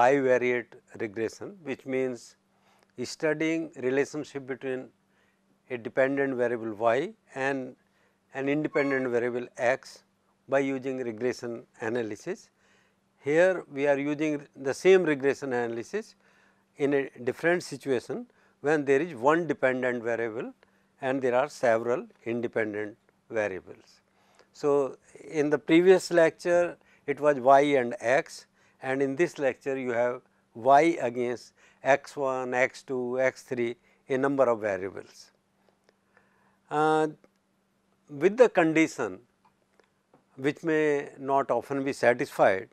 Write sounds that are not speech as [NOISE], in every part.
bivariate regression which means studying relationship between a dependent variable y and an independent variable x by using regression analysis. Here we are using the same regression analysis in a different situation when there is one dependent variable and there are several independent variables. So, in the previous lecture it was y and x and in this lecture you have y against x 1, x 2, x 3 a number of variables. Uh, with the condition which may not often be satisfied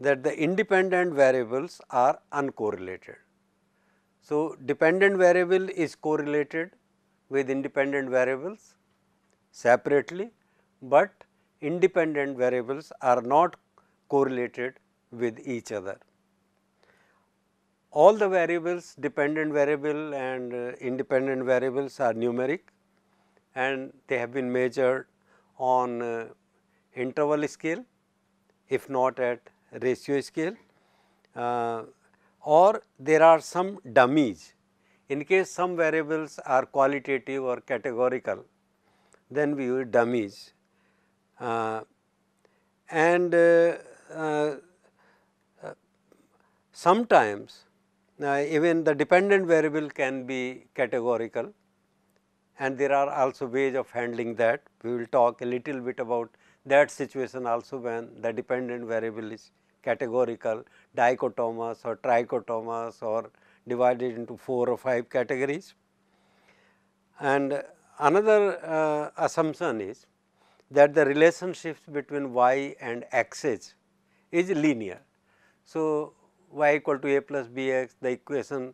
that the independent variables are uncorrelated. So, dependent variable is correlated with independent variables separately, but independent variables are not correlated with each other. All the variables dependent variable and uh, independent variables are numeric and they have been measured on uh, interval scale if not at ratio scale uh, or there are some dummies. In case some variables are qualitative or categorical, then we use dummies. Uh, and uh, uh sometimes uh, even the dependent variable can be categorical and there are also ways of handling that. We will talk a little bit about that situation also when the dependent variable is categorical, dichotomous or trichotomous or divided into 4 or 5 categories. And another uh, assumption is that the relationships between y and x is linear. So, y equal to a plus bx the equation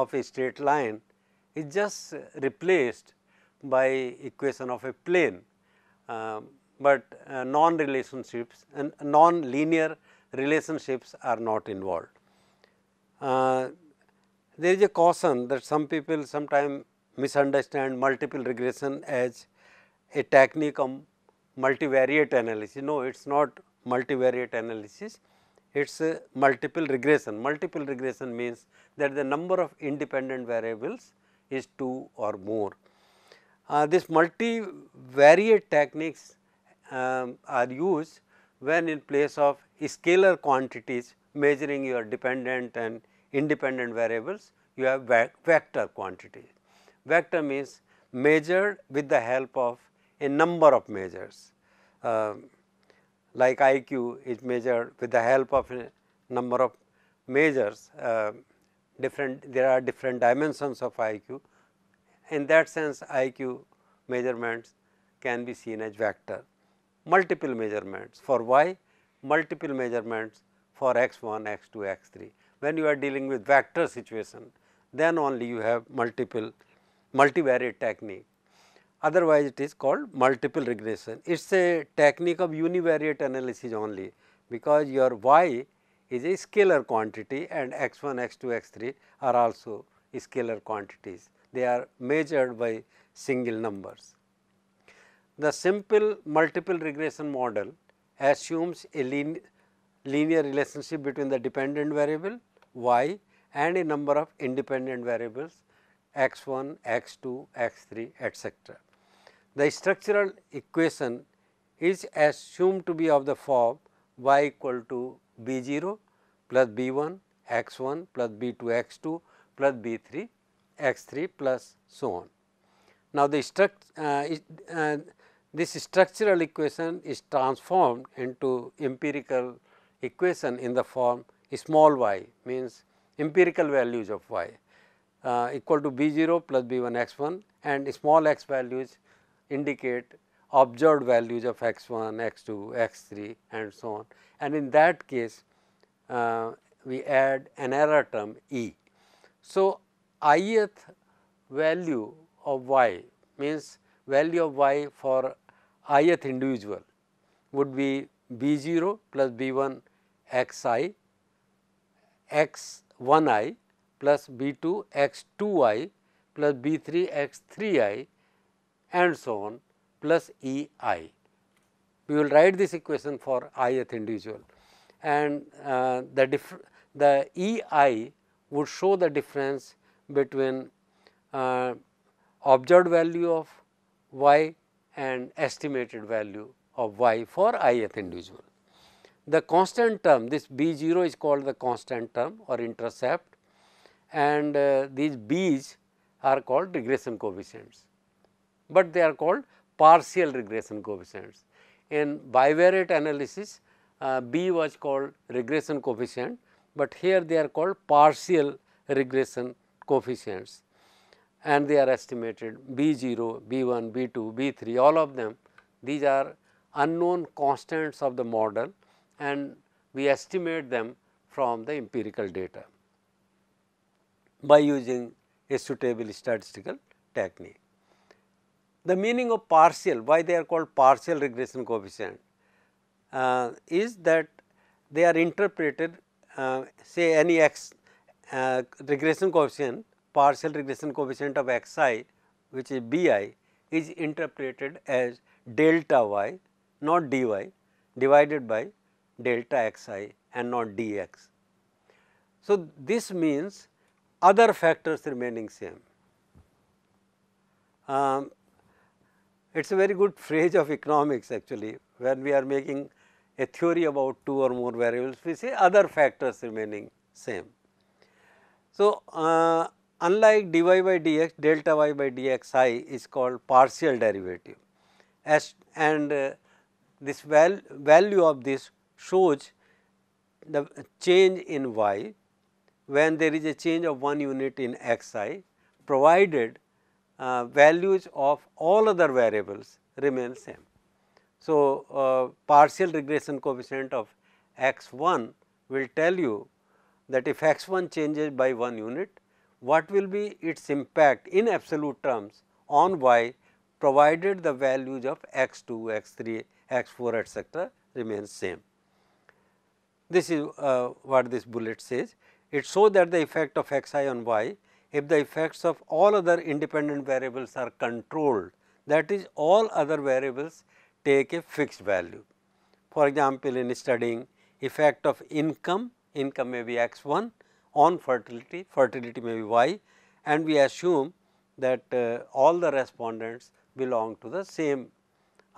of a straight line is just replaced by equation of a plane, uh, but uh, non relationships and non linear relationships are not involved. Uh, there is a caution that some people sometimes misunderstand multiple regression as a technique of multivariate analysis. No, it is not multivariate analysis it is multiple regression. Multiple regression means that the number of independent variables is 2 or more. Uh, this multivariate techniques um, are used when in place of scalar quantities measuring your dependent and independent variables, you have vector quantities. Vector means measured with the help of a number of measures. Uh, like IQ is measured with the help of a number of measures uh, different there are different dimensions of IQ. In that sense IQ measurements can be seen as vector multiple measurements for y multiple measurements for x 1 x 2 x 3. When you are dealing with vector situation then only you have multiple multivariate technique otherwise it is called multiple regression. It is a technique of univariate analysis only because your y is a scalar quantity and x 1, x 2, x 3 are also scalar quantities. They are measured by single numbers. The simple multiple regression model assumes a lin linear relationship between the dependent variable y and a number of independent variables x 1, x 2, x 3 etcetera. The structural equation is assumed to be of the form y equal to b 0 plus b 1 x 1 plus b 2 x 2 plus b 3 x 3 plus so on. Now, the struct, uh, uh, this structural equation is transformed into empirical equation in the form small y means empirical values of y uh, equal to b 0 plus b 1 x 1 and small x values indicate observed values of x 1, x 2, x 3 and so on and in that case uh, we add an error term E. So, ith value of y means value of y for ith individual would be b 0 plus b 1 x i x 1 i plus b 2 x 2 i plus b 3 x 3 i and so on plus E i. We will write this equation for ith individual and uh, the the E i would show the difference between uh, observed value of y and estimated value of y for ith individual. The constant term this b 0 is called the constant term or intercept and uh, these b's are called regression coefficients but they are called partial regression coefficients. In bivariate analysis, uh, B was called regression coefficient, but here they are called partial regression coefficients and they are estimated B 0, B 1, B 2, B 3 all of them these are unknown constants of the model and we estimate them from the empirical data by using a suitable statistical technique. The meaning of partial, why they are called partial regression coefficient uh, is that they are interpreted uh, say any x uh, regression coefficient, partial regression coefficient of xi which is bi is interpreted as delta y not dy divided by delta xi and not dx. So, this means other factors remaining same. Um, it is a very good phrase of economics actually when we are making a theory about two or more variables we say other factors remaining same. So, uh, unlike dy by dx delta y by dx i is called partial derivative as and uh, this val value of this shows the change in y when there is a change of one unit in x i provided uh, values of all other variables remain same. So, uh, partial regression coefficient of x 1 will tell you that if x 1 changes by 1 unit, what will be its impact in absolute terms on y provided the values of x 2, x 3, x 4 etc., remains same. This is uh, what this bullet says. It shows that the effect of x i on y if the effects of all other independent variables are controlled that is all other variables take a fixed value. For example, in studying effect of income, income may be x 1 on fertility, fertility may be y and we assume that uh, all the respondents belong to the same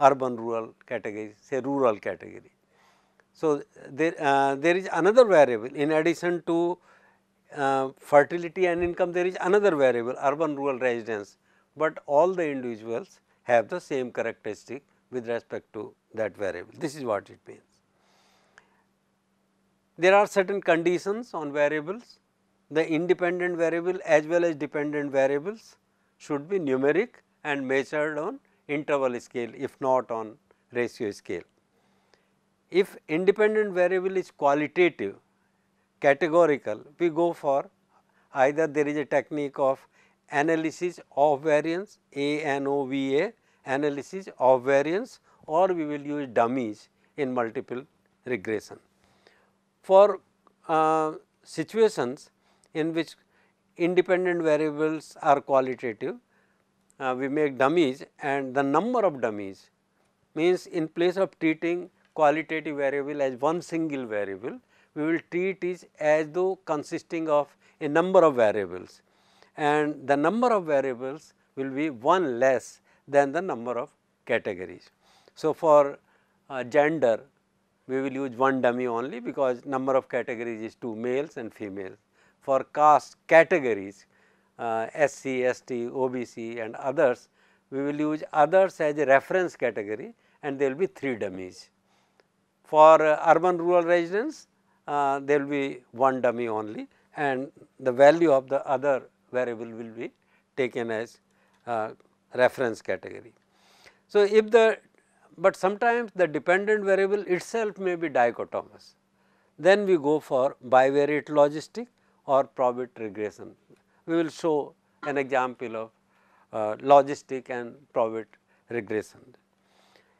urban rural category say rural category. So, there, uh, there is another variable in addition to uh, fertility and income there is another variable urban rural residence, but all the individuals have the same characteristic with respect to that variable. This is what it means. There are certain conditions on variables. The independent variable as well as dependent variables should be numeric and measured on interval scale if not on ratio scale. If independent variable is qualitative categorical, we go for either there is a technique of analysis of variance ANOVA analysis of variance or we will use dummies in multiple regression. For uh, situations in which independent variables are qualitative, uh, we make dummies and the number of dummies means in place of treating qualitative variable as one single variable, we will treat is as though consisting of a number of variables and the number of variables will be one less than the number of categories. So, for uh, gender we will use one dummy only because number of categories is 2 males and females. For caste categories uh, SC, ST, OBC and others we will use others as a reference category and there will be 3 dummies. For uh, urban rural residents uh, there will be one dummy only and the value of the other variable will be taken as uh, reference category. So, if the but sometimes the dependent variable itself may be dichotomous, then we go for bivariate logistic or probit regression. We will show an example of uh, logistic and probit regression.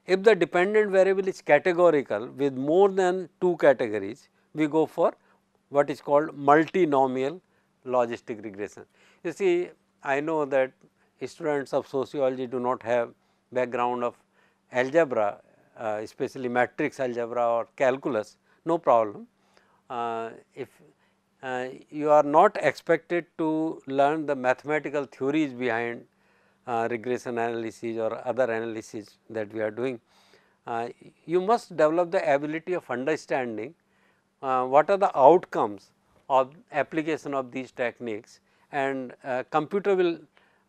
If the dependent variable is categorical with more than two categories, we go for what is called multinomial logistic regression. You see I know that students of sociology do not have background of algebra uh, especially matrix algebra or calculus no problem. Uh, if uh, you are not expected to learn the mathematical theories behind uh, regression analysis or other analysis that we are doing, uh, you must develop the ability of understanding uh, what are the outcomes of application of these techniques and uh, computer will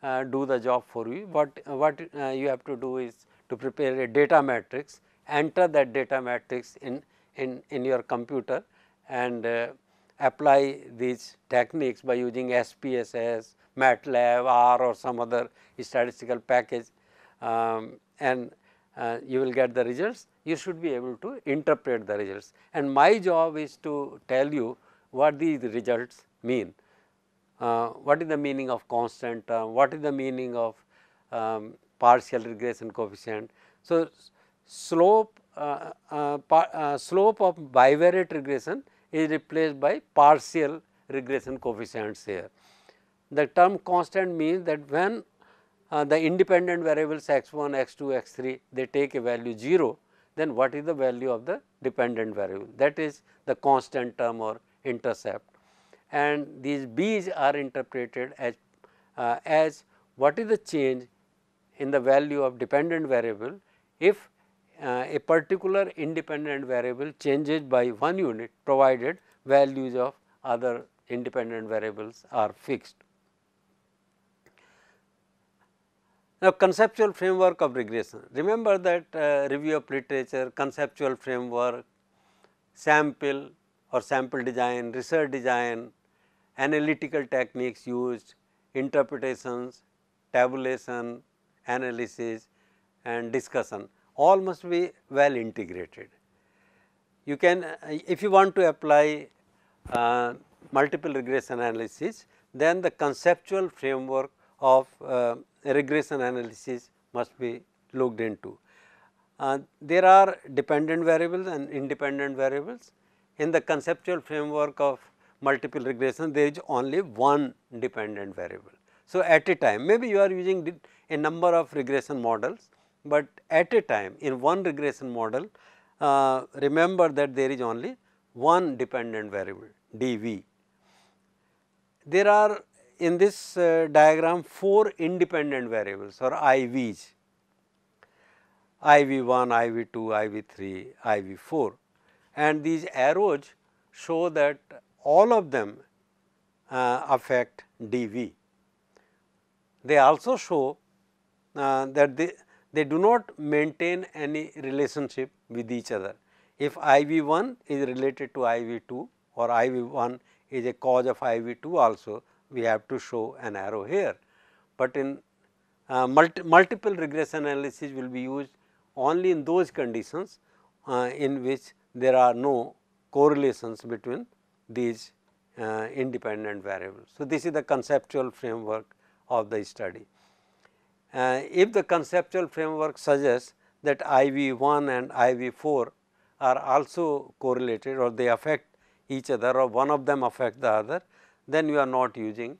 uh, do the job for you. What, what you have to do is to prepare a data matrix, enter that data matrix in, in, in your computer and apply these techniques by using SPSS, MATLAB, R or some other statistical package um, and uh, you will get the results, you should be able to interpret the results. And my job is to tell you what these results mean, uh, what is the meaning of constant term, uh, what is the meaning of um, partial regression coefficient. So, slope uh, uh, uh, slope of bivariate regression is replaced by partial regression coefficients here. The term constant means that when uh, the independent variables x 1, x 2, x 3 they take a value 0, then what is the value of the dependent variable that is the constant term or intercept. And these b's are interpreted as, uh, as what is the change in the value of dependent variable if uh, a particular independent variable changes by 1 unit provided values of other independent variables are fixed. Now, conceptual framework of regression. Remember that uh, review of literature, conceptual framework, sample or sample design, research design, analytical techniques used, interpretations, tabulation, analysis and discussion all must be well integrated. You can uh, if you want to apply uh, multiple regression analysis then the conceptual framework of uh, regression analysis must be looked into. Uh, there are dependent variables and independent variables. In the conceptual framework of multiple regression, there is only one dependent variable. So, at a time maybe you are using a number of regression models, but at a time in one regression model uh, remember that there is only one dependent variable d v. There are in this uh, diagram four independent variables or IVs, IV1, IV2, IV3, IV4 and these arrows show that all of them uh, affect dV. They also show uh, that they, they do not maintain any relationship with each other. If IV1 is related to IV2 or IV1 is a cause of IV2 also, we have to show an arrow here, but in uh, multi multiple regression analysis will be used only in those conditions uh, in which there are no correlations between these uh, independent variables. So, this is the conceptual framework of the study. Uh, if the conceptual framework suggests that IV1 and IV4 are also correlated or they affect each other or one of them affect the other, then you are not using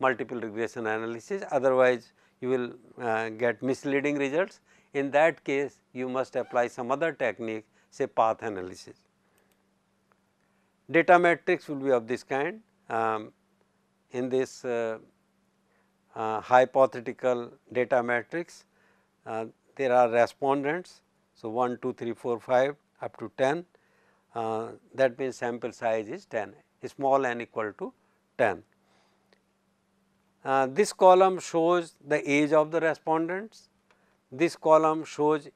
multiple regression analysis otherwise you will uh, get misleading results. In that case you must apply some other technique say path analysis. Data matrix will be of this kind um, in this uh, uh, hypothetical data matrix uh, there are respondents. So, 1, 2, 3, 4, 5 up to 10 uh, that means sample size is 10 small n equal to 10. Uh, this column shows the age of the respondents, this column shows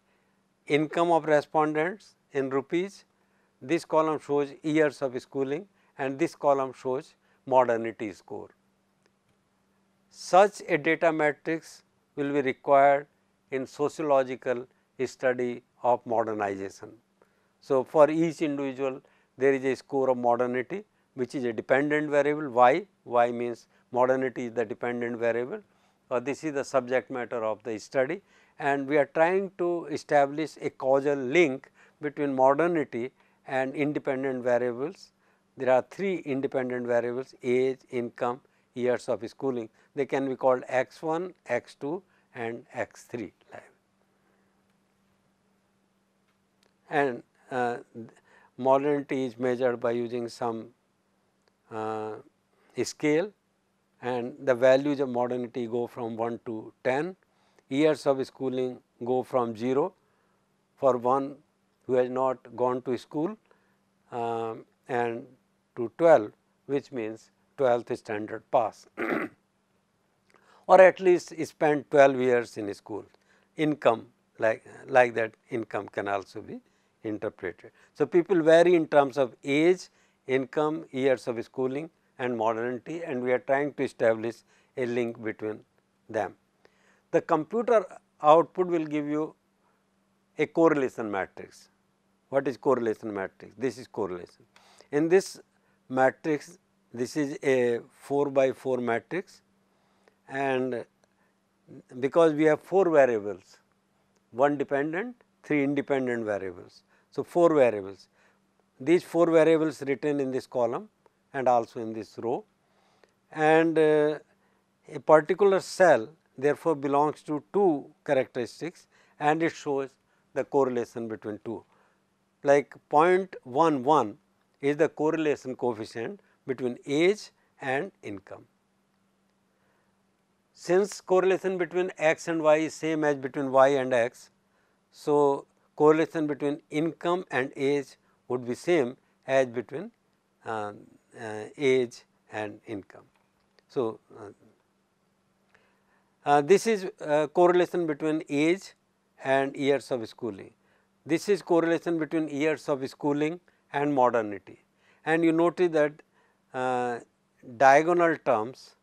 income of respondents in rupees, this column shows years of schooling and this column shows modernity score. Such a data matrix will be required in sociological study of modernization. So, for each individual there is a score of modernity which is a dependent variable y, y means modernity is the dependent variable or uh, this is the subject matter of the study and we are trying to establish a causal link between modernity and independent variables. There are three independent variables age, income, years of schooling. They can be called x 1, x 2 and x 3. And uh, modernity is measured by using some uh, scale and the values of modernity go from 1 to 10, years of schooling go from 0 for one who has not gone to school uh, and to 12 which means 12th standard pass [CLEARS THROAT] or at least spend 12 years in school income like like that income can also be interpreted. So, people vary in terms of age income, years of schooling and modernity and we are trying to establish a link between them. The computer output will give you a correlation matrix. What is correlation matrix? This is correlation. In this matrix, this is a 4 by 4 matrix and because we have 4 variables, 1 dependent, 3 independent variables. So, 4 variables these four variables written in this column and also in this row and uh, a particular cell therefore, belongs to two characteristics and it shows the correlation between two. Like 0.11 is the correlation coefficient between age and income. Since correlation between x and y is same as between y and x, so correlation between income and age would be same as between uh, uh, age and income. So, uh, uh this is uh, correlation between age and years of schooling. This is correlation between years of schooling and modernity and you notice that uh, diagonal terms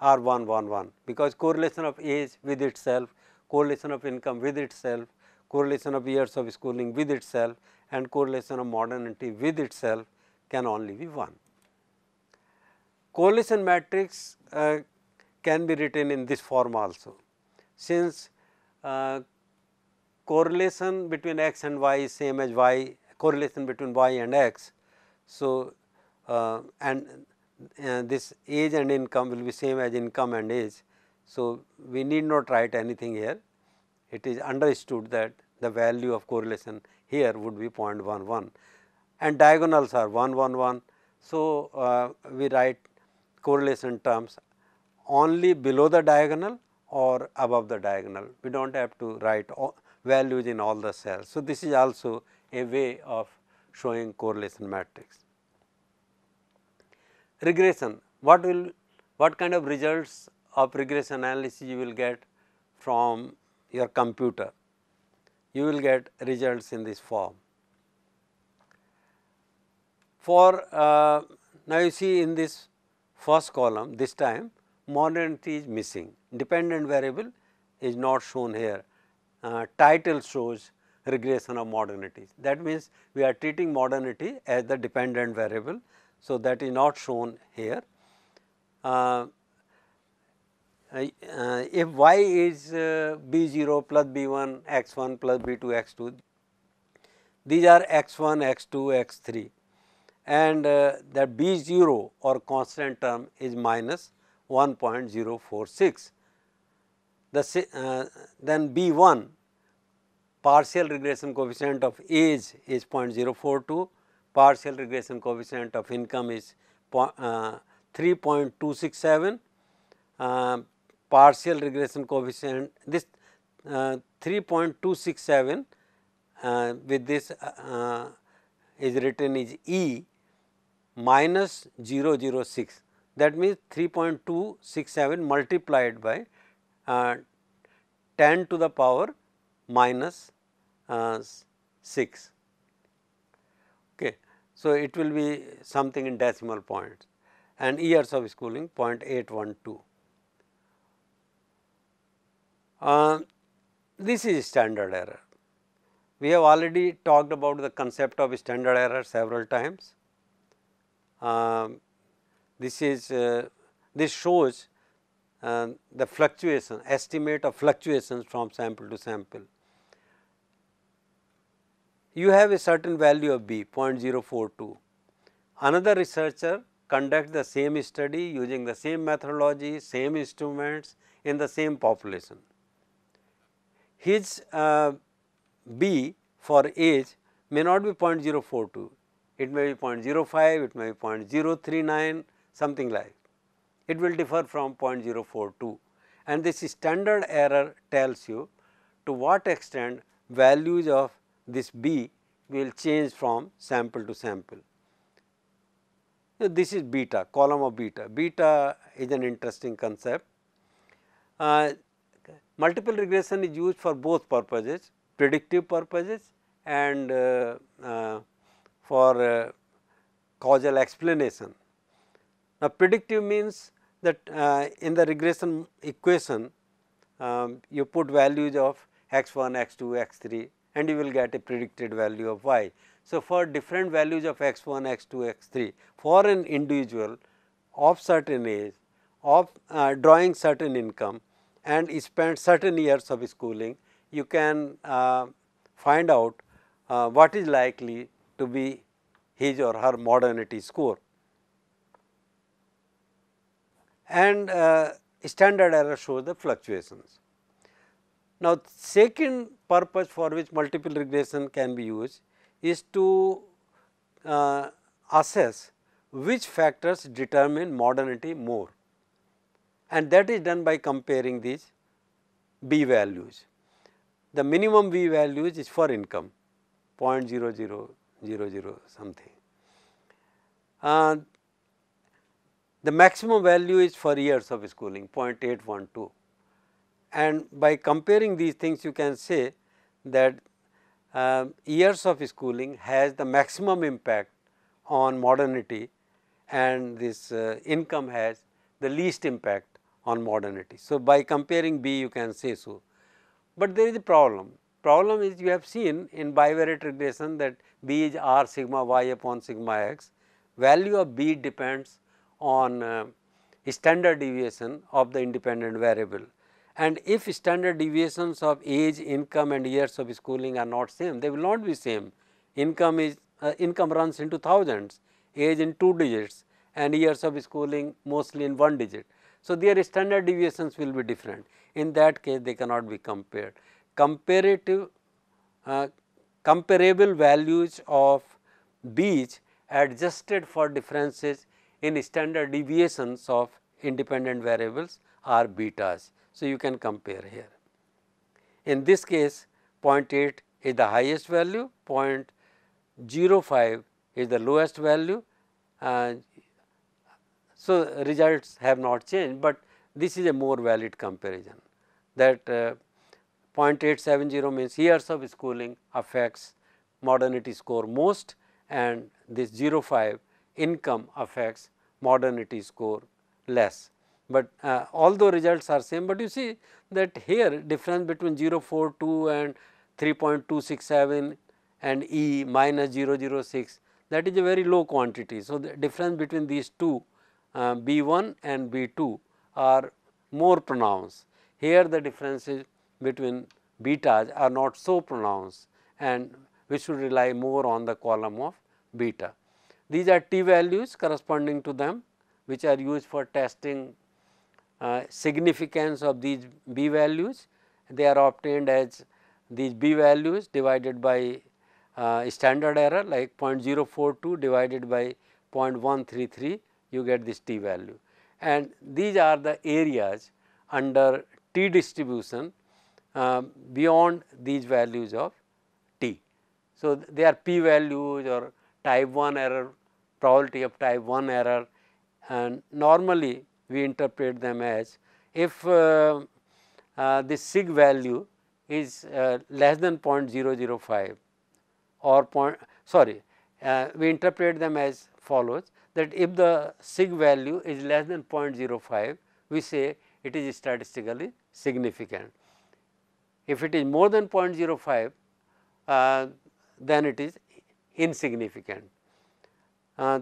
are 1 1 1 because correlation of age with itself, correlation of income with itself, correlation of years of schooling with itself and correlation of modernity with itself can only be 1. Correlation matrix uh, can be written in this form also, since uh, correlation between x and y is same as y correlation between y and x. So, uh, and uh, this age and income will be same as income and age. So, we need not write anything here. It is understood that the value of correlation here would be 0.11 and diagonals are 111. So, uh, we write correlation terms only below the diagonal or above the diagonal. We do not have to write values in all the cells. So, this is also a way of showing correlation matrix. Regression, what will what kind of results of regression analysis you will get from your computer? you will get results in this form. For uh, now, you see in this first column this time modernity is missing, dependent variable is not shown here, uh, title shows regression of modernity. That means, we are treating modernity as the dependent variable. So, that is not shown here. Uh, uh, uh, if y is uh, b 0 plus b 1 x 1 plus b 2 x 2 these are x 1 x 2 x 3 and that b 0 or constant term is minus 1.046. The uh, then B 1 partial regression coefficient of age is 0.042, partial regression coefficient of income is uh, 3.267, uh, um, partial regression coefficient this uh, 3.267 uh, with this uh, uh, is written is E minus 006 that means 3.267 multiplied by uh, 10 to the power minus uh, 6. Okay. So, it will be something in decimal points and years of schooling 0.812. Uh, this is standard error. We have already talked about the concept of standard error several times. Uh, this is uh, this shows uh, the fluctuation estimate of fluctuations from sample to sample. You have a certain value of B 0.042. Another researcher conducts the same study using the same methodology, same instruments in the same population his uh, B for age may not be 0.042, it may be 0.05, it may be 0.039 something like it will differ from 0.042 and this standard error tells you to what extent values of this B will change from sample to sample. So, this is beta column of beta, beta is an interesting concept. Uh, Multiple regression is used for both purposes, predictive purposes and uh, uh, for uh, causal explanation. Now, predictive means that uh, in the regression equation, um, you put values of x 1, x 2, x 3 and you will get a predicted value of y. So, for different values of x 1, x 2, x 3 for an individual of certain age of uh, drawing certain income and spend certain years of schooling, you can uh, find out uh, what is likely to be his or her modernity score. And uh, standard error shows the fluctuations. Now, second purpose for which multiple regression can be used is to uh, assess which factors determine modernity more and that is done by comparing these B values. The minimum B values is for income 0 0.0000 something. Uh, the maximum value is for years of schooling 0.812 and by comparing these things you can say that uh, years of schooling has the maximum impact on modernity and this uh, income has the least impact on modernity. So, by comparing B you can say so, but there is a problem. Problem is you have seen in bivariate regression that B is R sigma y upon sigma x, value of B depends on uh, standard deviation of the independent variable. And if standard deviations of age, income and years of schooling are not same, they will not be same. Income is uh, income runs into thousands, age in two digits and years of schooling mostly in one digit. So, their standard deviations will be different in that case they cannot be compared. Comparative uh, comparable values of B's adjusted for differences in standard deviations of independent variables are betas. So, you can compare here. In this case 0.8 is the highest value, 0.05 is the lowest value, uh, so, results have not changed, but this is a more valid comparison that uh, 0.870 means years of schooling affects modernity score most and this 0.5 income affects modernity score less. But uh, although results are same, but you see that here difference between 0.42 and 3.267 and E minus 0.06 that is a very low quantity. So, the difference between these two uh, b 1 and B 2 are more pronounced. Here the differences between betas are not so pronounced and we should rely more on the column of beta. These are t values corresponding to them which are used for testing uh, significance of these b values. They are obtained as these b values divided by uh, standard error like 0.042 divided by 0.133 you get this t value and these are the areas under t distribution uh, beyond these values of t. So, they are p values or type 1 error, probability of type 1 error and normally we interpret them as if uh, uh, this sig value is uh, less than 0.005 or point sorry uh, we interpret them as follows that if the sig value is less than 0.05 we say it is statistically significant. If it is more than 0.05 uh, then it is insignificant. Uh,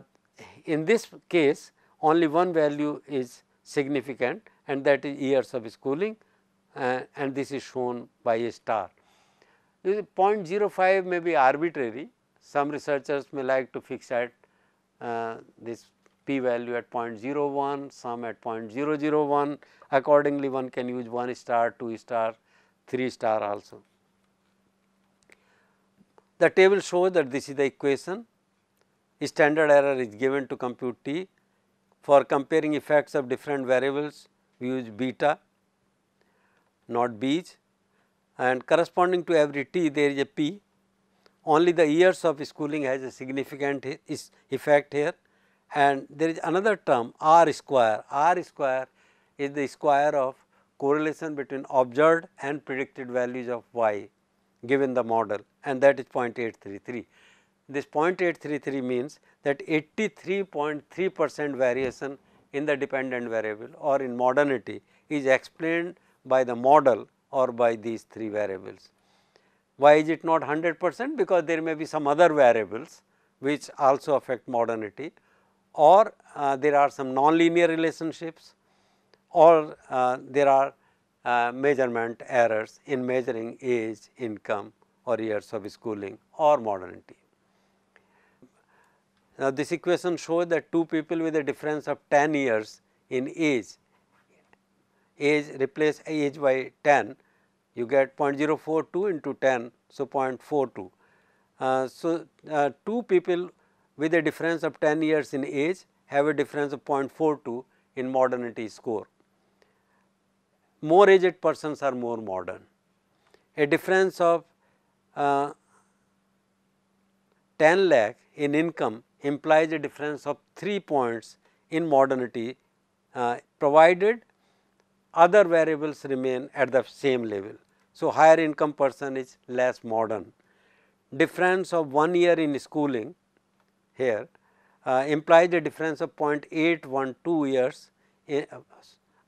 in this case only one value is significant and that is years of schooling uh, and this is shown by a star. 0.05 may be arbitrary some researchers may like to fix at uh, this p value at 0.01, some at 0.001 accordingly one can use 1 star, 2 star, 3 star also. The table shows that this is the equation standard error is given to compute t for comparing effects of different variables we use beta not b's and corresponding to every t there is a p only the years of schooling has a significant effect here and there is another term R square. R square is the square of correlation between observed and predicted values of y given the model and that is 0.833. This 0.833 means that 83.3 percent variation in the dependent variable or in modernity is explained by the model or by these three variables. Why is it not 100 percent? Because there may be some other variables which also affect modernity or uh, there are some nonlinear relationships or uh, there are uh, measurement errors in measuring age, income or years of schooling or modernity. Now, this equation shows that two people with a difference of 10 years in age, age replace age by 10 you get 0.042 into 10, so 0.42. Uh, so, uh, two people with a difference of 10 years in age have a difference of 0.42 in modernity score. More aged persons are more modern. A difference of uh, 10 lakh in income implies a difference of 3 points in modernity uh, provided other variables remain at the same level. So, higher income person is less modern. Difference of 1 year in schooling here uh, implies a difference of 0.812 years in, uh,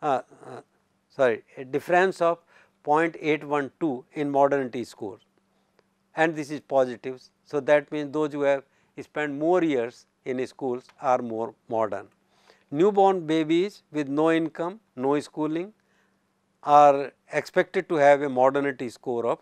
uh, uh, sorry a difference of 0.812 in modernity score and this is positives. So, that means those who have spent more years in schools are more modern. Newborn babies with no income, no schooling are expected to have a modernity score of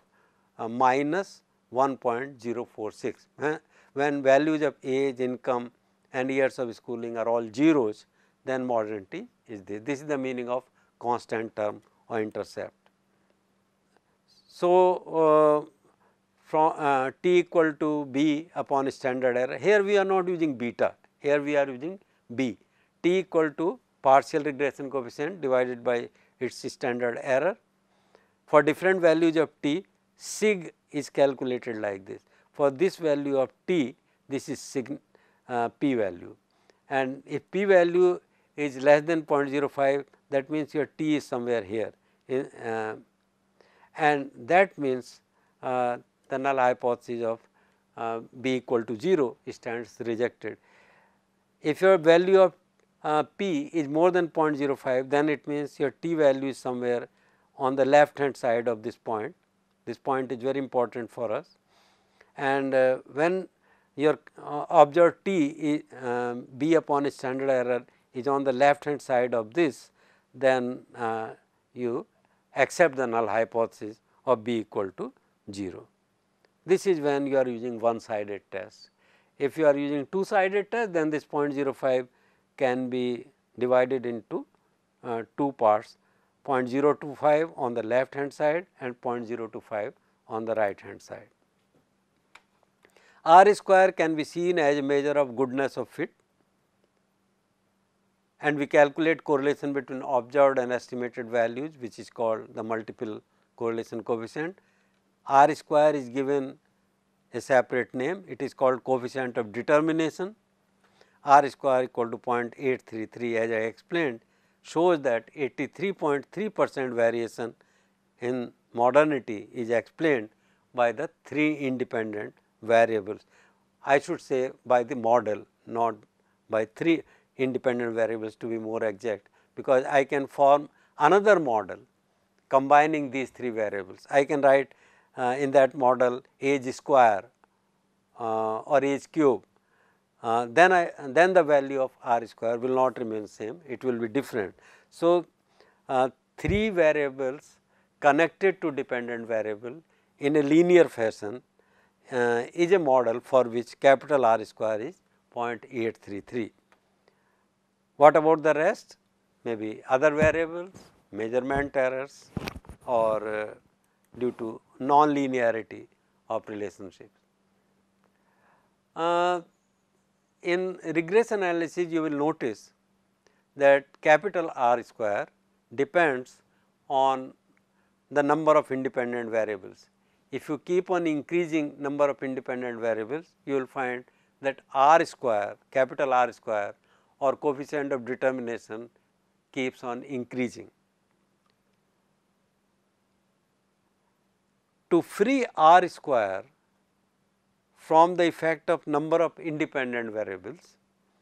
uh, minus 1.046. Eh? When values of age, income and years of schooling are all zeros, then modernity is this. This is the meaning of constant term or intercept. So, uh, from uh, t equal to b upon standard error, here we are not using beta, here we are using b, t equal to partial regression coefficient divided by its standard error. For different values of t sig is calculated like this. For this value of t this is sig, uh, p value and if p value is less than 0.05 that means your t is somewhere here in, uh, and that means uh, the null hypothesis of uh, b equal to 0 stands rejected. If your value of uh, p is more than 0.05 then it means your t value is somewhere on the left hand side of this point. This point is very important for us and uh, when your uh, observed t is, um, b upon a standard error is on the left hand side of this then uh, you accept the null hypothesis of b equal to 0. This is when you are using one sided test. If you are using two sided test then this 0.05 can be divided into uh, two parts 0.025 on the left hand side and 0.025 on the right hand side. R square can be seen as a measure of goodness of fit and we calculate correlation between observed and estimated values which is called the multiple correlation coefficient. R square is given a separate name it is called coefficient of determination r square equal to 0.833 as I explained shows that 83.3 percent variation in modernity is explained by the three independent variables. I should say by the model not by three independent variables to be more exact because I can form another model combining these three variables. I can write uh, in that model age square uh, or age cube uh, then I then the value of r square will not remain same it will be different. So, uh, three variables connected to dependent variable in a linear fashion uh, is a model for which capital R square is 0.833. What about the rest? Maybe other variables, measurement errors or uh, due to non-linearity of relationships. Uh, in regression analysis you will notice that capital R square depends on the number of independent variables. If you keep on increasing number of independent variables, you will find that R square, capital R square or coefficient of determination keeps on increasing. To free R square, from the effect of number of independent variables,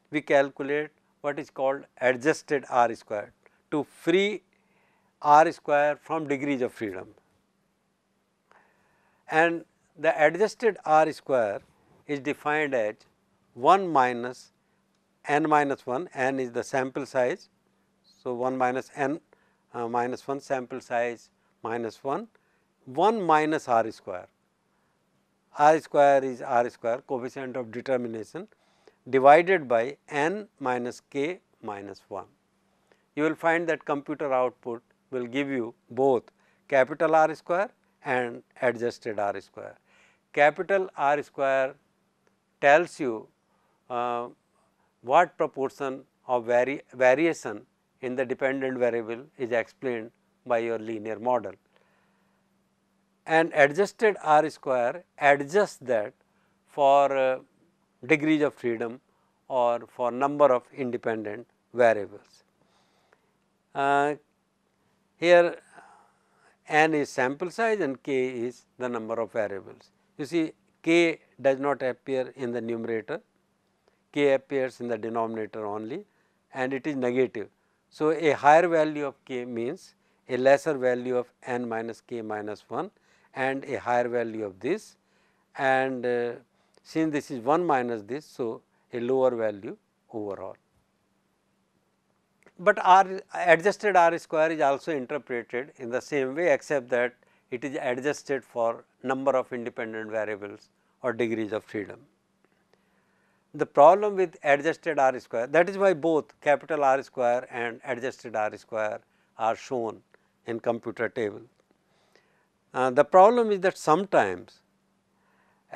we calculate what is called adjusted R square to free R square from degrees of freedom. And the adjusted R square is defined as 1 minus n minus 1, n is the sample size. So, 1 minus n uh, minus 1 sample size minus 1, 1 minus R square r square is r square coefficient of determination divided by n minus k minus 1. You will find that computer output will give you both capital R square and adjusted R square. Capital R square tells you uh, what proportion of vari variation in the dependent variable is explained by your linear model and adjusted R square adjust that for uh, degrees of freedom or for number of independent variables. Uh, here n is sample size and k is the number of variables. You see k does not appear in the numerator, k appears in the denominator only and it is negative. So, a higher value of k means a lesser value of n minus k minus 1 and a higher value of this and uh, since this is 1 minus this. So, a lower value overall. But R adjusted R square is also interpreted in the same way except that it is adjusted for number of independent variables or degrees of freedom. The problem with adjusted R square that is why both capital R square and adjusted R square are shown in computer table. Uh, the problem is that sometimes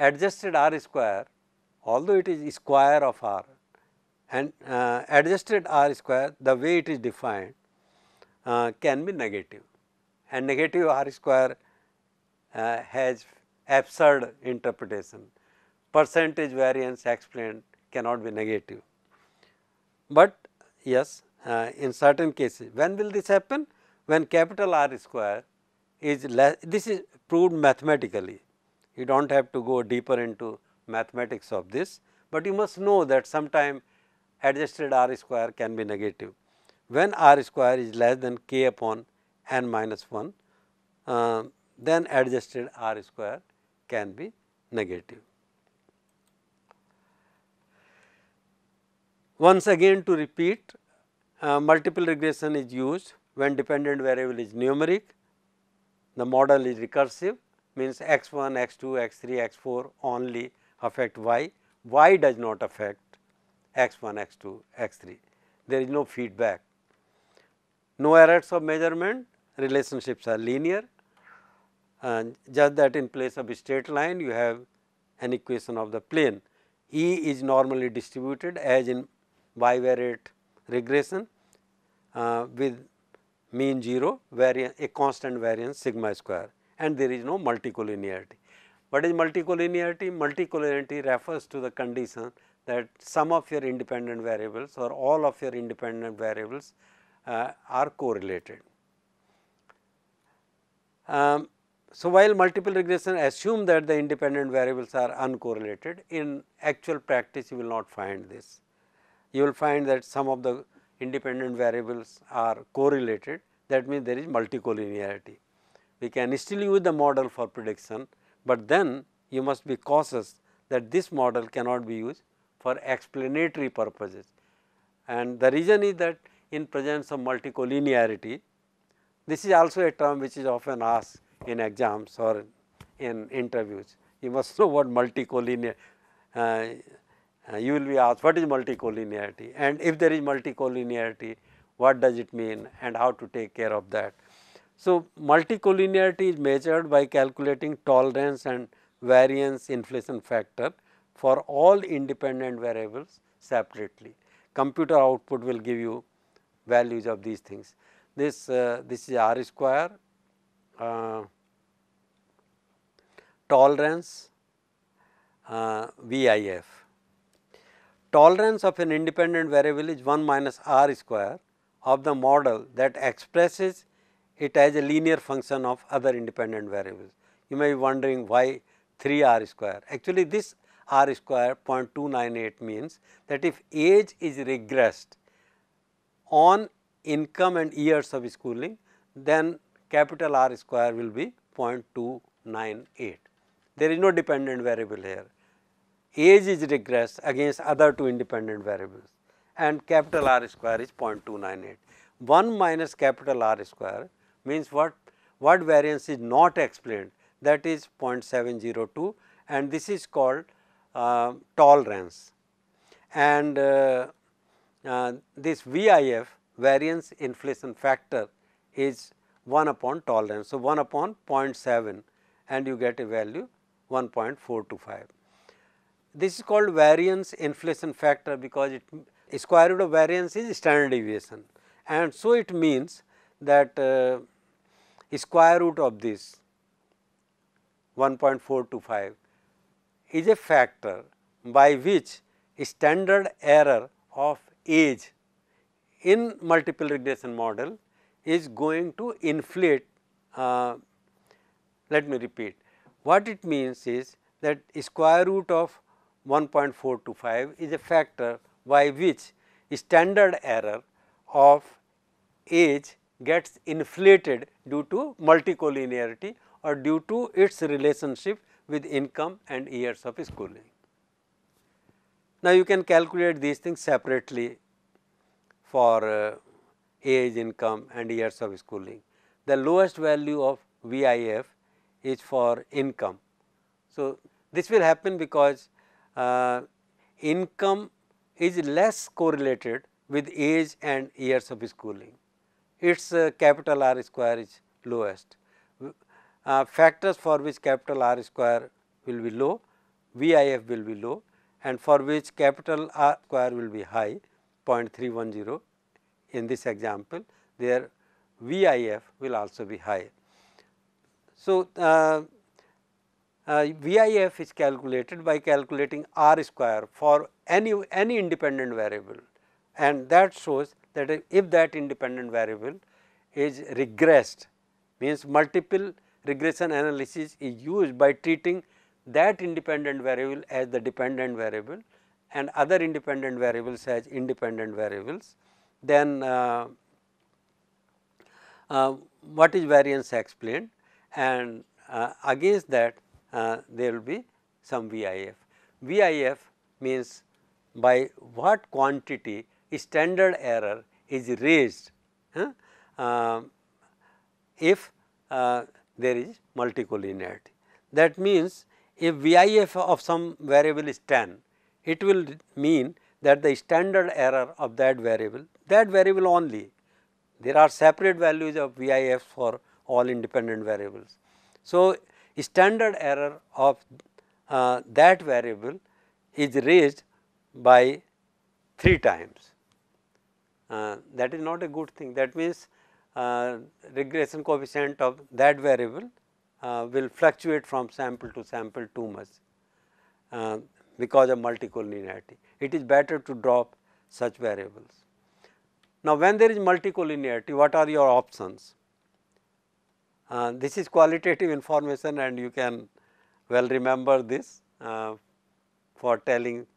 adjusted r square although it is square of r and uh, adjusted r square the way it is defined uh, can be negative and negative r square uh, has absurd interpretation percentage variance explained cannot be negative. But yes uh, in certain cases when will this happen when capital R square is less, this is proved mathematically. You do not have to go deeper into mathematics of this, but you must know that sometime adjusted r square can be negative. When r square is less than k upon n minus 1, uh, then adjusted r square can be negative. Once again to repeat, uh, multiple regression is used when dependent variable is numeric the model is recursive means x 1, x 2, x 3, x 4 only affect y, y does not affect x 1, x 2, x 3. There is no feedback, no errors of measurement, relationships are linear and just that in place of a straight line you have an equation of the plane. E is normally distributed as in bivariate regression uh, with mean 0 variance a constant variance sigma square and there is no multicollinearity. What is multicollinearity? Multicollinearity refers to the condition that some of your independent variables or all of your independent variables uh, are correlated. Um, so, while multiple regression assume that the independent variables are uncorrelated, in actual practice you will not find this. You will find that some of the independent variables are correlated that means there is multicollinearity. We can still use the model for prediction, but then you must be cautious that this model cannot be used for explanatory purposes. And the reason is that in presence of multicollinearity, this is also a term which is often asked in exams or in interviews. You must know what multicollinear uh, uh, you will be asked what is multicollinearity and if there is multicollinearity what does it mean and how to take care of that. So, multicollinearity is measured by calculating tolerance and variance inflation factor for all independent variables separately. Computer output will give you values of these things. This, uh, this is R square, uh, tolerance, uh, VIF tolerance of an independent variable is 1 minus r square of the model that expresses it as a linear function of other independent variables. You may be wondering why 3 r square. Actually, this r square 0.298 means that if age is regressed on income and years of schooling, then capital R square will be 0.298. There is no dependent variable here age is regressed against other two independent variables and capital R square is 0.298. 1 minus capital R square means what, what variance is not explained that is 0.702 and this is called uh, tolerance. And uh, uh, this VIF variance inflation factor is 1 upon tolerance. So, 1 upon 0.7 and you get a value 1.425. This is called variance inflation factor because it square root of variance is standard deviation and so it means that uh, square root of this 1.425 is a factor by which standard error of age in multiple regression model is going to inflate. Uh, let me repeat, what it means is that square root of 1.425 is a factor by which standard error of age gets inflated due to multicollinearity or due to its relationship with income and years of schooling. Now, you can calculate these things separately for uh, age, income and years of schooling. The lowest value of VIF is for income. So, this will happen because uh, income is less correlated with age and years of schooling. Its uh, capital R square is lowest. Uh, factors for which capital R square will be low, VIF will be low and for which capital R square will be high 0.310 in this example their VIF will also be high. So, uh, uh, VIF is calculated by calculating R square for any, any independent variable and that shows that if that independent variable is regressed means multiple regression analysis is used by treating that independent variable as the dependent variable and other independent variables as independent variables, then uh, uh, what is variance explained and uh, against that uh, there will be some VIF. VIF means by what quantity standard error is raised um, if uh, there is multicollinearity. That means, if VIF of some variable is 10, it will mean that the standard error of that variable, that variable only, there are separate values of VIF for all independent variables. So, standard error of uh, that variable is raised by 3 times. Uh, that is not a good thing that means uh, regression coefficient of that variable uh, will fluctuate from sample to sample too much uh, because of multicollinearity. It is better to drop such variables. Now, when there is multicollinearity what are your options? Uh, this is qualitative information and you can well remember this uh, for telling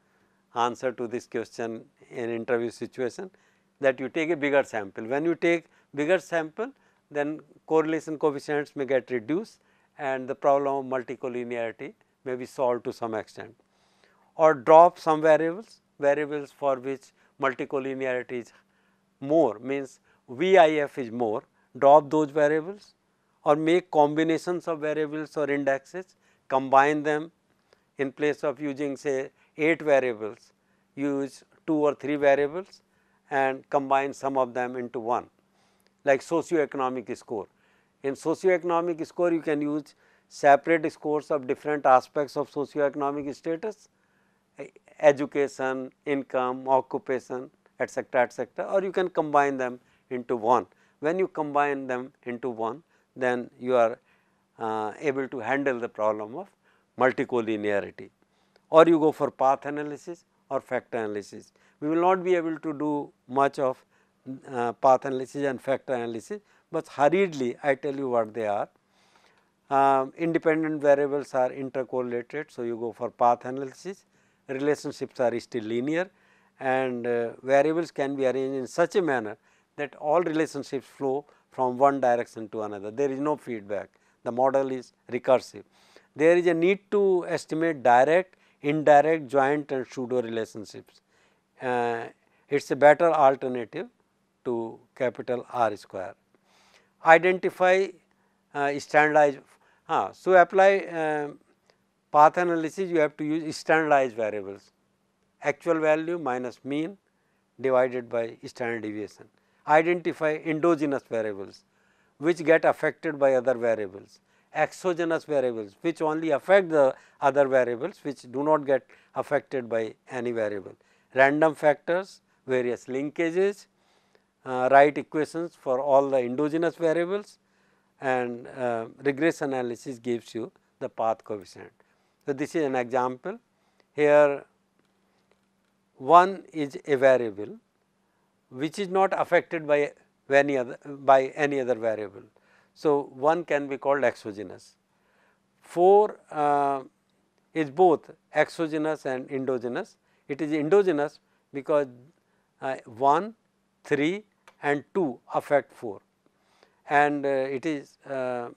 answer to this question in interview situation that you take a bigger sample. When you take bigger sample then correlation coefficients may get reduced and the problem of multicollinearity may be solved to some extent or drop some variables, variables for which multicollinearity is more means VIF is more, drop those variables or make combinations of variables or indexes, combine them in place of using say 8 variables, use 2 or 3 variables and combine some of them into one like socioeconomic score. In socioeconomic score you can use separate scores of different aspects of socioeconomic status, education, income, occupation etc., etc., or you can combine them into one. When you combine them into one then you are uh, able to handle the problem of multicollinearity or you go for path analysis or factor analysis. We will not be able to do much of uh, path analysis and factor analysis, but hurriedly I tell you what they are. Uh, independent variables are intercorrelated. So, you go for path analysis, relationships are still linear and uh, variables can be arranged in such a manner that all relationships flow from one direction to another, there is no feedback, the model is recursive. There is a need to estimate direct, indirect, joint and pseudo relationships. Uh, it is a better alternative to capital R square. Identify uh, standardized, uh, so apply uh, path analysis you have to use standardized variables, actual value minus mean divided by standard deviation identify endogenous variables which get affected by other variables, exogenous variables which only affect the other variables which do not get affected by any variable, random factors, various linkages, uh, write equations for all the endogenous variables and uh, regression analysis gives you the path coefficient. So, this is an example here 1 is a variable which is not affected by any other by any other variable. So, one can be called exogenous. 4 uh, is both exogenous and endogenous. It is endogenous because uh, 1, 3 and 2 affect 4 and uh, it is uh,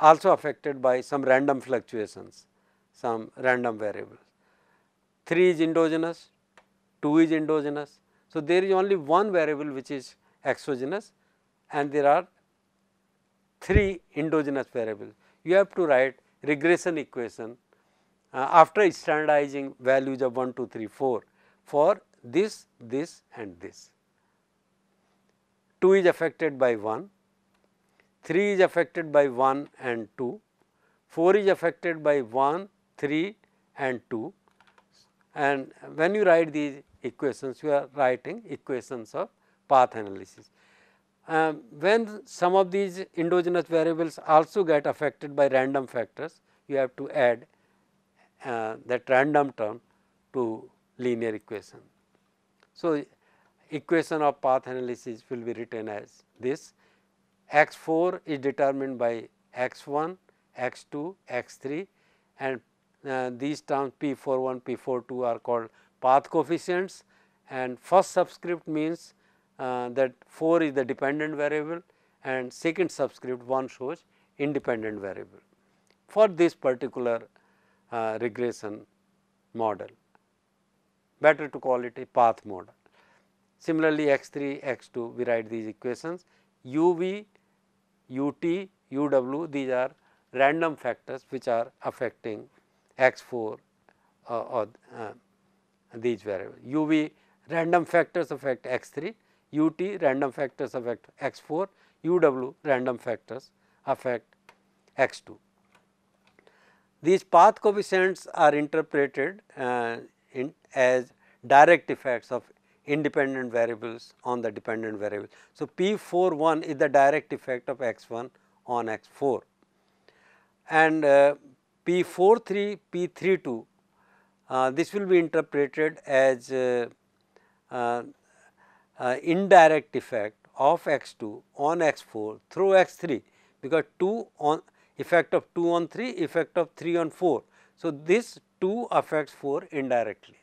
also affected by some random fluctuations, some random variables. 3 is endogenous, 2 is endogenous, so, there is only one variable which is exogenous and there are three endogenous variables. You have to write regression equation uh, after standardizing values of 1, 2, 3, 4 for this, this and this. 2 is affected by 1, 3 is affected by 1 and 2, 4 is affected by 1, 3 and 2 and when you write these equations, you are writing equations of path analysis. Uh, when some of these endogenous variables also get affected by random factors, you have to add uh, that random term to linear equation. So, equation of path analysis will be written as this x 4 is determined by x 1, x 2, x 3 and uh, these terms p 4 1, p 4 2 are called path coefficients and first subscript means uh, that 4 is the dependent variable and second subscript 1 shows independent variable for this particular uh, regression model, better to call it a path model. Similarly, x 3, x 2 we write these equations u v, u t, u w these are random factors which are affecting x 4 uh, or uh, these variables u v random factors affect x 3, u t random factors affect x 4, u w random factors affect x 2. These path coefficients are interpreted uh, in as direct effects of independent variables on the dependent variable. So, P 4 1 is the direct effect of x 1 on x 4 and uh, P 4 3, P 3 2 uh, this will be interpreted as uh, uh, indirect effect of x 2 on x 4 through x 3 because 2 on effect of 2 on 3 effect of 3 on 4. So, this 2 affects 4 indirectly.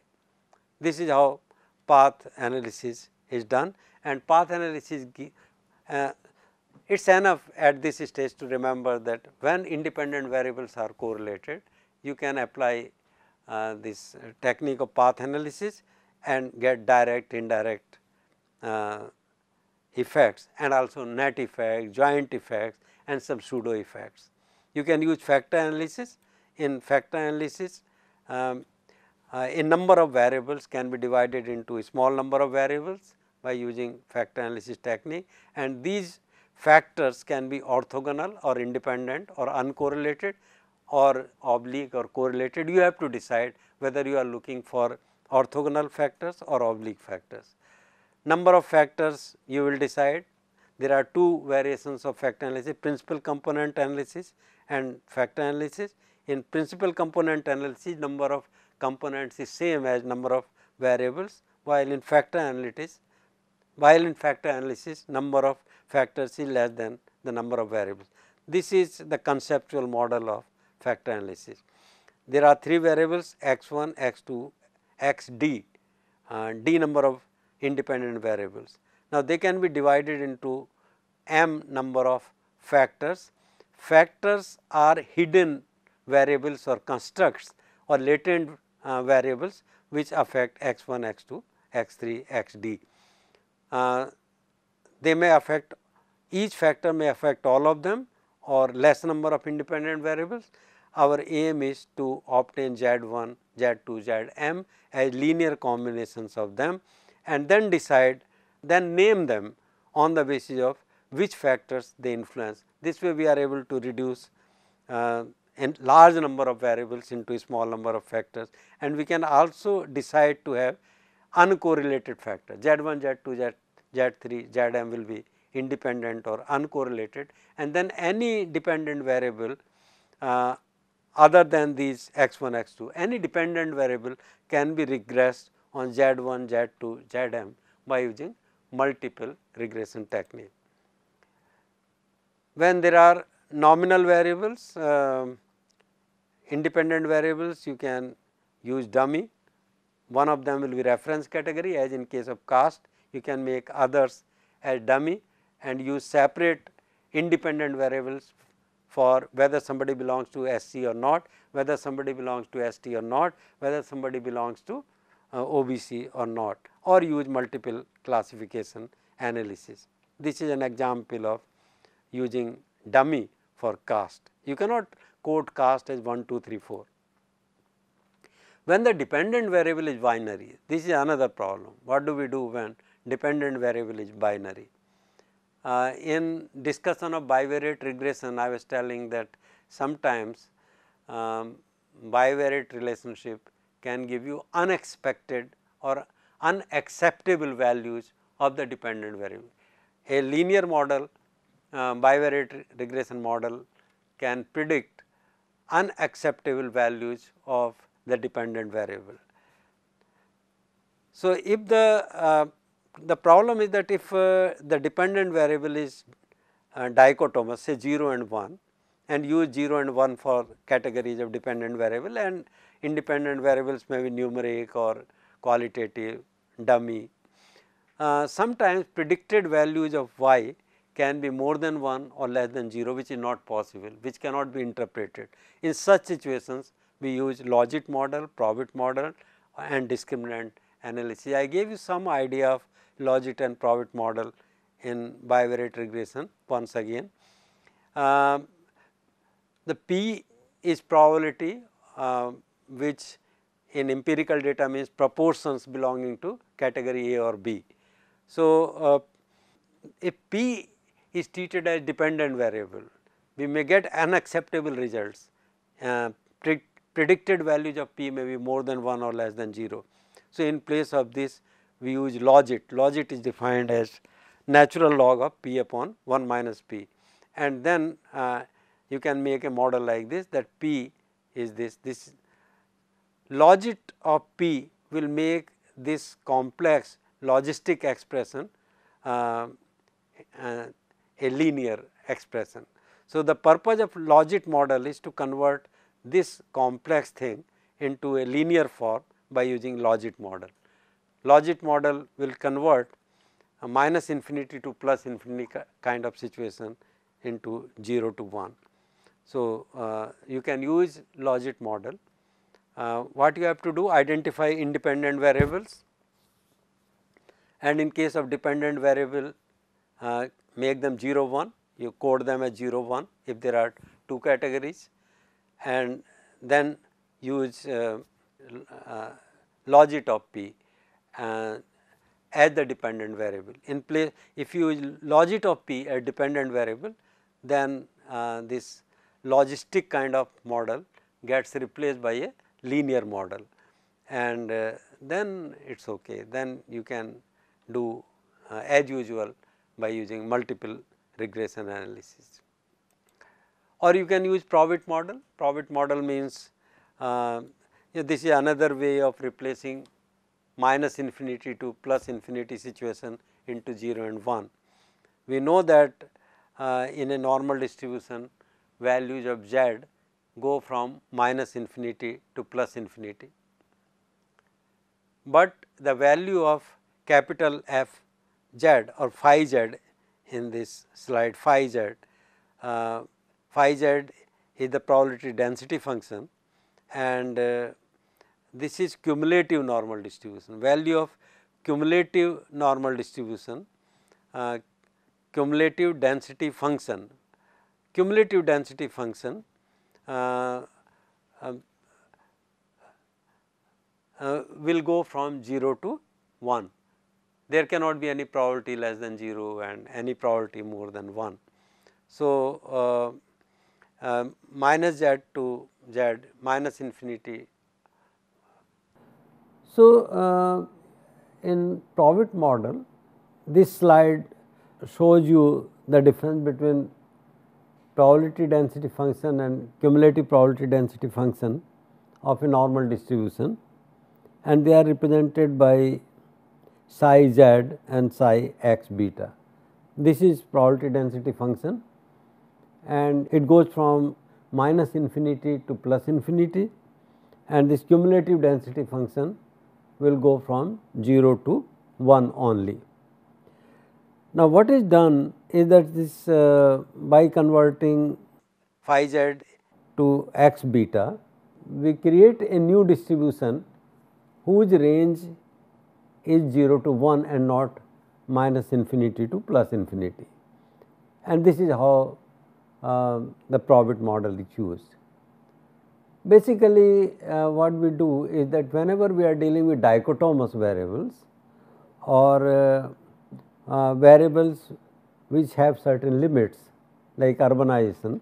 This is how path analysis is done and path analysis uh, it is enough at this stage to remember that when independent variables are correlated you can apply uh, this uh, technique of path analysis and get direct indirect uh, effects and also net effect, joint effects and some pseudo effects. You can use factor analysis. In factor analysis, um, uh, a number of variables can be divided into a small number of variables by using factor analysis technique and these factors can be orthogonal or independent or uncorrelated or oblique or correlated, you have to decide whether you are looking for orthogonal factors or oblique factors. Number of factors you will decide, there are two variations of factor analysis, principal component analysis and factor analysis. In principal component analysis, number of components is same as number of variables, while in factor analysis, while in factor analysis, number of factors is less than the number of variables. This is the conceptual model of factor analysis. There are three variables x 1, x 2, x d and uh, d number of independent variables. Now, they can be divided into m number of factors. Factors are hidden variables or constructs or latent uh, variables which affect x 1, x 2, x 3, x d. Uh, they may affect each factor may affect all of them or less number of independent variables our aim is to obtain Z1, Z2, Zm as linear combinations of them and then decide then name them on the basis of which factors they influence. This way we are able to reduce uh, a large number of variables into a small number of factors and we can also decide to have uncorrelated factors Z1, Z2, Z, Z3, Zm will be independent or uncorrelated and then any dependent variable uh, other than these x 1 x 2 any dependent variable can be regressed on z 1 z 2 z m by using multiple regression technique. When there are nominal variables uh, independent variables you can use dummy one of them will be reference category as in case of cost you can make others as dummy and use separate independent variables for whether somebody belongs to SC or not, whether somebody belongs to ST or not, whether somebody belongs to uh, OBC or not or use multiple classification analysis. This is an example of using dummy for caste. You cannot quote caste as 1, 2, 3, 4. When the dependent variable is binary, this is another problem. What do we do when dependent variable is binary? Uh, in discussion of bivariate regression, I was telling that sometimes um, bivariate relationship can give you unexpected or unacceptable values of the dependent variable. A linear model, uh, bivariate regression model can predict unacceptable values of the dependent variable. So, if the uh, the problem is that if uh, the dependent variable is uh, dichotomous say 0 and 1 and use 0 and 1 for categories of dependent variable and independent variables may be numeric or qualitative dummy. Uh, sometimes predicted values of y can be more than 1 or less than 0 which is not possible which cannot be interpreted. In such situations we use logit model, probit model and discriminant analysis. I gave you some idea of logit and probit model in bivariate regression once again. Uh, the P is probability uh, which in empirical data means proportions belonging to category A or B. So, uh, if P is treated as dependent variable, we may get unacceptable results, uh, pre predicted values of P may be more than 1 or less than 0. So, in place of this we use logit. Logit is defined as natural log of p upon 1 minus p and then uh, you can make a model like this that p is this. This logit of p will make this complex logistic expression uh, uh, a linear expression. So, the purpose of logit model is to convert this complex thing into a linear form by using logit model logit model will convert a minus infinity to plus infinity kind of situation into 0 to 1. So, uh, you can use logit model. Uh, what you have to do identify independent variables and in case of dependent variable uh, make them 0 1 you code them as 0 1 if there are two categories and then use uh, uh, logit of p uh, at the dependent variable. In place, if you log it of p a dependent variable, then uh, this logistic kind of model gets replaced by a linear model and uh, then it is ok. Then you can do uh, as usual by using multiple regression analysis or you can use probit model. Probit model means uh, this is another way of replacing minus infinity to plus infinity situation into 0 and 1. We know that uh, in a normal distribution values of z go from minus infinity to plus infinity, but the value of capital F z or phi z in this slide phi z, uh, phi z is the probability density function and uh, this is cumulative normal distribution, value of cumulative normal distribution, uh, cumulative density function, cumulative density function uh, um, uh, will go from 0 to 1. There cannot be any probability less than 0 and any probability more than 1. So, uh, uh, minus z to z minus infinity so, uh, in profit model this slide shows you the difference between probability density function and cumulative probability density function of a normal distribution and they are represented by psi z and psi x beta. This is probability density function and it goes from minus infinity to plus infinity and this cumulative density function will go from 0 to 1 only. Now, what is done is that this uh, by converting phi z to x beta, we create a new distribution whose range is 0 to 1 and not minus infinity to plus infinity. And this is how uh, the Probit model is used. Basically, uh, what we do is that whenever we are dealing with dichotomous variables or uh, uh, variables which have certain limits like urbanization.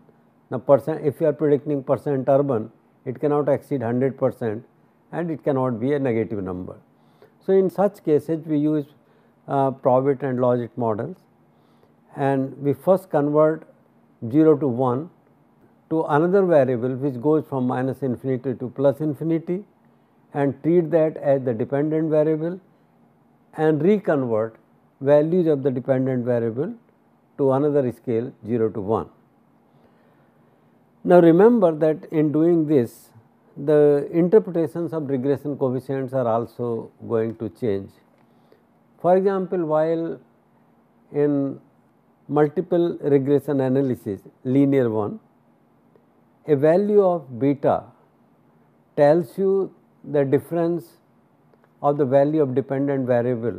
Now, percent, if you are predicting percent urban, it cannot exceed 100 percent and it cannot be a negative number. So, in such cases we use uh, Probit and Logit models and we first convert 0 to 1 to another variable which goes from minus infinity to plus infinity and treat that as the dependent variable and reconvert values of the dependent variable to another scale 0 to 1. Now, remember that in doing this the interpretations of regression coefficients are also going to change. For example, while in multiple regression analysis linear one a value of beta tells you the difference of the value of dependent variable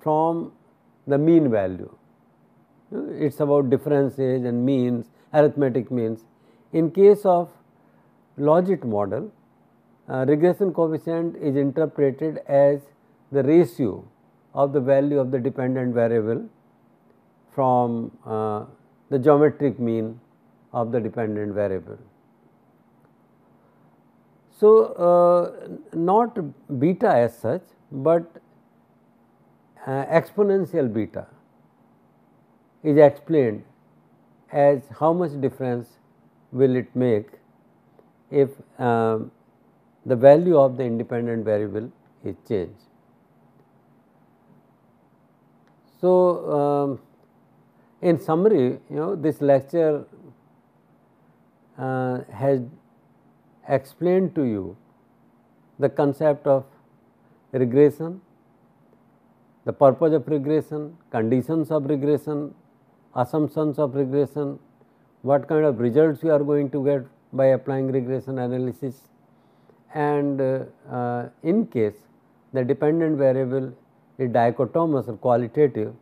from the mean value. It is about differences and means, arithmetic means. In case of logit model, uh, regression coefficient is interpreted as the ratio of the value of the dependent variable from uh, the geometric mean of the dependent variable. So, uh, not beta as such, but uh, exponential beta is explained as how much difference will it make if uh, the value of the independent variable is changed. So, um, in summary you know this lecture uh, has explained to you the concept of regression, the purpose of regression, conditions of regression, assumptions of regression, what kind of results you are going to get by applying regression analysis and uh, uh, in case the dependent variable is dichotomous or qualitative,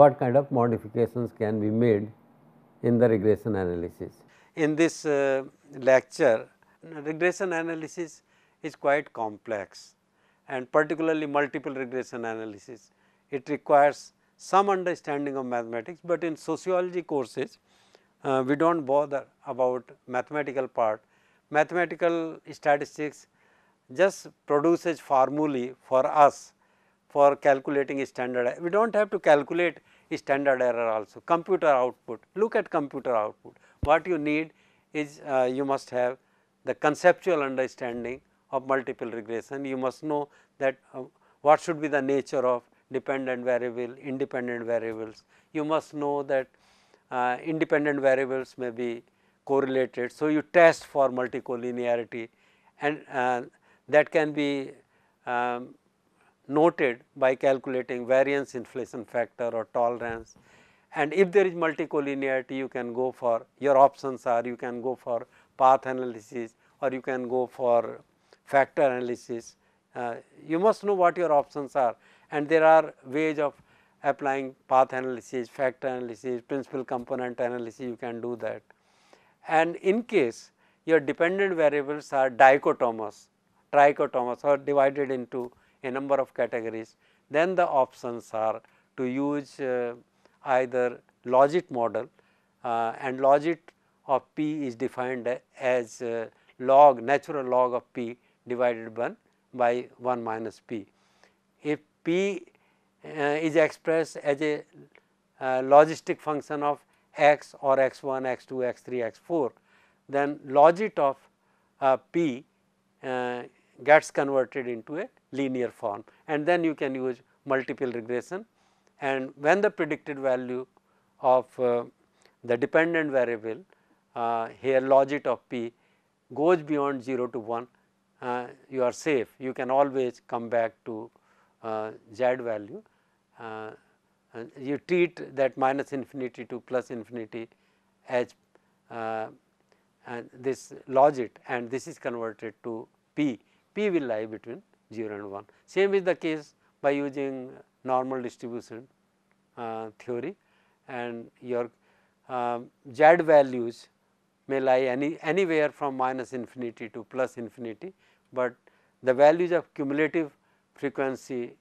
what kind of modifications can be made in the regression analysis in this uh, lecture regression analysis is quite complex and particularly multiple regression analysis. It requires some understanding of mathematics, but in sociology courses uh, we do not bother about mathematical part. Mathematical statistics just produces formulae for us for calculating standard. We do not have to calculate standard error also, computer output, look at computer output, what you need is uh, you must have the conceptual understanding of multiple regression. You must know that uh, what should be the nature of dependent variable, independent variables. You must know that uh, independent variables may be correlated. So, you test for multicollinearity and uh, that can be um, noted by calculating variance inflation factor or tolerance and if there is multicollinearity you can go for your options are you can go for path analysis or you can go for factor analysis. Uh, you must know what your options are and there are ways of applying path analysis, factor analysis, principal component analysis you can do that. And in case your dependent variables are dichotomous, trichotomous or divided into a number of categories, then the options are to use uh, either logit model uh, and logit of p is defined as uh, log natural log of p divided by, by 1 minus p. If p uh, is expressed as a uh, logistic function of x or x 1, x 2, x 3, x 4, then logit of uh, p uh, gets converted into a linear form and then you can use multiple regression and when the predicted value of uh, the dependent variable uh, here logit of p goes beyond 0 to 1 uh, you are safe you can always come back to uh, z value uh, you treat that minus infinity to plus infinity as uh, this logit and this is converted to p p will lie between 0 and 1 same is the case by using normal distribution uh, theory and your um, z values may lie any anywhere from minus infinity to plus infinity, but the values of cumulative frequency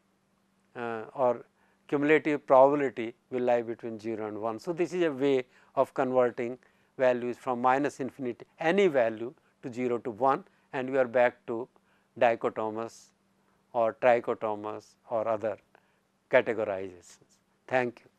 uh, or cumulative probability will lie between 0 and 1. So, this is a way of converting values from minus infinity any value to 0 to 1 and we are back to dichotomous or trichotomous or other categorizations. Thank you.